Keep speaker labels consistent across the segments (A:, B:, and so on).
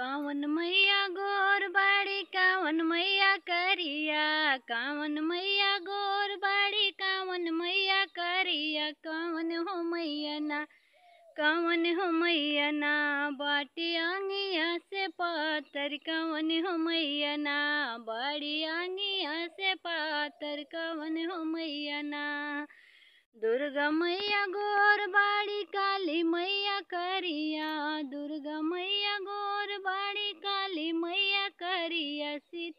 A: कावन मैया गोर बाड़ी कावन मैया करिया कावन मैया गोर बाड़ी कावन मैया करिया कावन हो मैया ना कावन हो मैया ना बाटी आंगिया से पातर कावन हो मैया ना बाड़ी आंगिया से पातर कावन हो मैया ना दुर्गा मैया गोर बाड़ी काली मैया करिया दुर्गा मैया गोर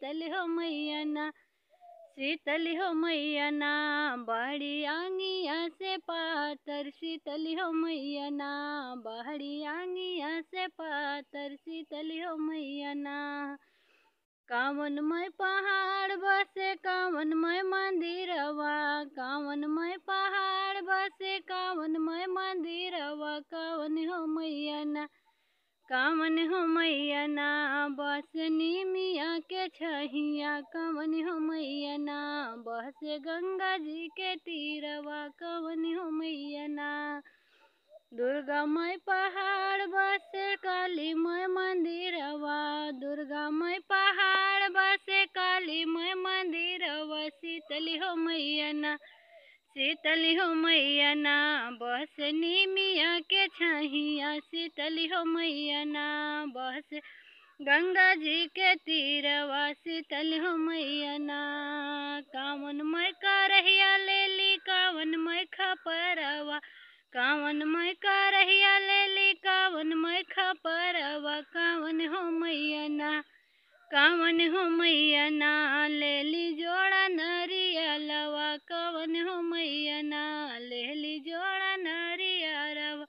A: शीतल हो मैया ना शीतल हो मैया ना आंगिया से पातर शीतल हो मैया ना आंगिया से पातर शीतल हो मैया ना मय पहाड़ बसे कावनमय मंदिरवा मय पहाड़ बसे मंदिर मंदिरवा कावन हो मैया ना कावन हो मैया ना बसनी छहिया कवन हो मैयना बहस गंगा जी के तीरवा कवन हो मैयना दुर्गामय पहाड़ बसे कालीमय मंदिरवा दुर्गामय पहाड़ बसे कालीमय मंदिरवा शीतली हो मैयना शीतली हो मैयना बस नीमिया के छहिया शीतली हो मैयना बस गंगा जी के तीरवा शीतल हो मैयना कावन मय का रहिया ले ली कावन मय खा परवा कावन मय का रहिया ले ली कावन मय खा परवा कावन हो मैयना कावन हो मैयना ले ली जोड़ा नरिया लवा कावन हो मैयना ले ली जोड़ा नरिया रवा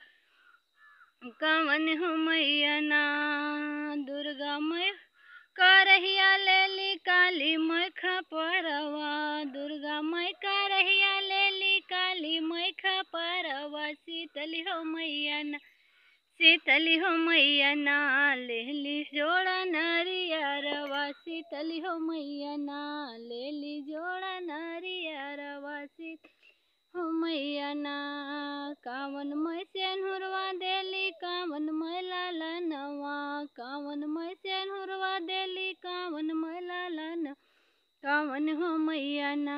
A: कावन हो मैयना परवा दुर्गा माई रहिया लेली काली माई का परवा शीतली हो मैया ना हो मैया ना लेली जोड़ा नरिया रवा शीतली हो मैया ना लेली जोड़ा नरिया रवा शीत हो मैया ना कावन हो मैया ना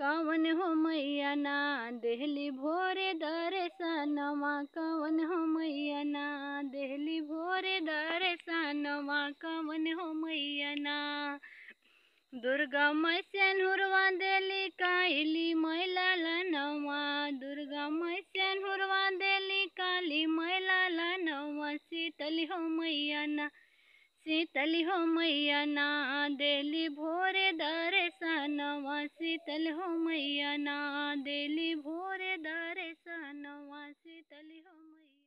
A: कावन हो मैया ना देहली भोरे दर्शनमा कावन हो मैया ना देहली भोरे दर्शनमा कावन हो मैया ना दुर्गा मैस्या हुरवा देली काली मैला नवा दुर्गा मैस्या हुरवा देली काली मैला नवा शीतली हो शीतल हो मैया ना देली भोरे सनवा शीतल हो मैया ना देली भोरे दर्शनवा शीतल हो मैया